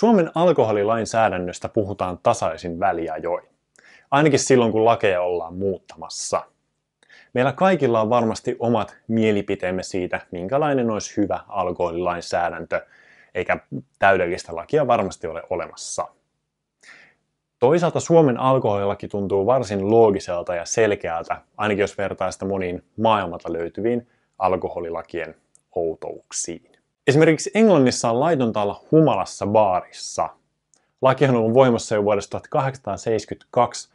Suomen alkoholilainsäädännöstä puhutaan tasaisin väliajoin. Ainakin silloin, kun lakeja ollaan muuttamassa. Meillä kaikilla on varmasti omat mielipiteemme siitä, minkälainen olisi hyvä alkoholilainsäädäntö, eikä täydellistä lakia varmasti ole olemassa. Toisaalta Suomen alkoholilaki tuntuu varsin loogiselta ja selkeältä, ainakin jos vertaa sitä moniin maailmalta löytyviin alkoholilakien outouksiin. Esimerkiksi Englannissa on laitonta olla humalassa baarissa. lakihan on ollut voimassa jo vuodesta 1872,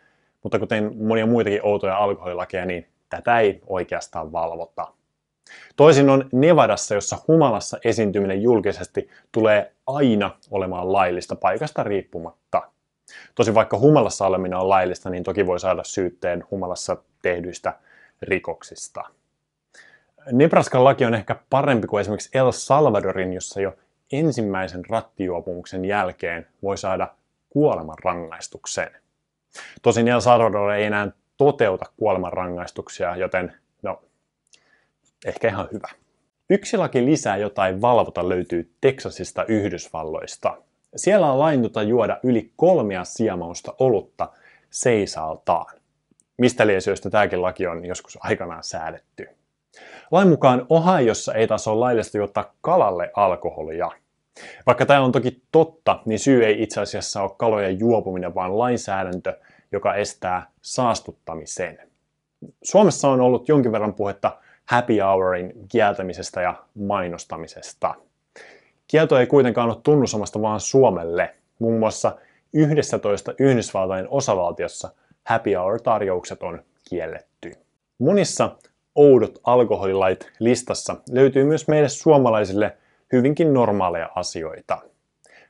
mutta kuten monia muitakin outoja alkoholilakeja, niin tätä ei oikeastaan valvota. Toisin on Nevadassa, jossa humalassa esiintyminen julkisesti tulee aina olemaan laillista paikasta riippumatta. Tosi vaikka humalassa oleminen on laillista, niin toki voi saada syytteen humalassa tehdyistä rikoksista. Nebraskan laki on ehkä parempi kuin esimerkiksi El Salvadorin, jossa jo ensimmäisen rattijuopumuksen jälkeen voi saada kuolemanrangaistuksen. Tosin El Salvador ei enää toteuta kuolemanrangaistuksia, joten no, ehkä ihan hyvä. Yksi laki lisää jotain valvota löytyy Teksasista Yhdysvalloista. Siellä on lainnuta juoda yli kolmea siemausta olutta seisaltaan. Mistä liesyöstä tämäkin laki on joskus aikanaan säädetty. Lain mukaan Ohaiossa ei taas ole laillista juottaa kalalle alkoholia. Vaikka tämä on toki totta, niin syy ei itse asiassa ole kalojen juopuminen, vaan lainsäädäntö, joka estää saastuttamisen. Suomessa on ollut jonkin verran puhetta happy hourin kieltämisestä ja mainostamisesta. Kielto ei kuitenkaan ole tunnusomasta vaan Suomelle. Muun muassa 11 Yhdysvaltain osavaltiossa happy hour-tarjoukset on kielletty. Monissa oudot alkoholilait listassa löytyy myös meille suomalaisille hyvinkin normaaleja asioita.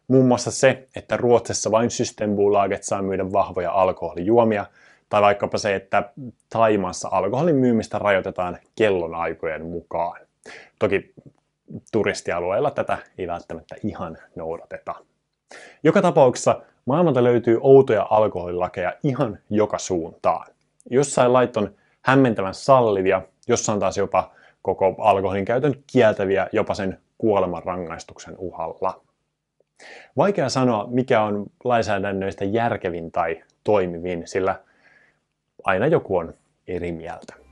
Muun muassa se, että Ruotsissa vain Systembolaget saa myydä vahvoja alkoholijuomia, tai vaikkapa se, että Taimassa alkoholin myymistä rajoitetaan kellonaikojen mukaan. Toki turistialueella tätä ei välttämättä ihan noudateta. Joka tapauksessa maailmalta löytyy outoja alkoholilakeja ihan joka suuntaan. Jossain lait on hämmentävän sallivia, jossain taas jopa koko alkoholin käytön kieltäviä jopa sen kuolemanrangaistuksen uhalla. Vaikea sanoa, mikä on lainsäädännöistä järkevin tai toimivin, sillä aina joku on eri mieltä.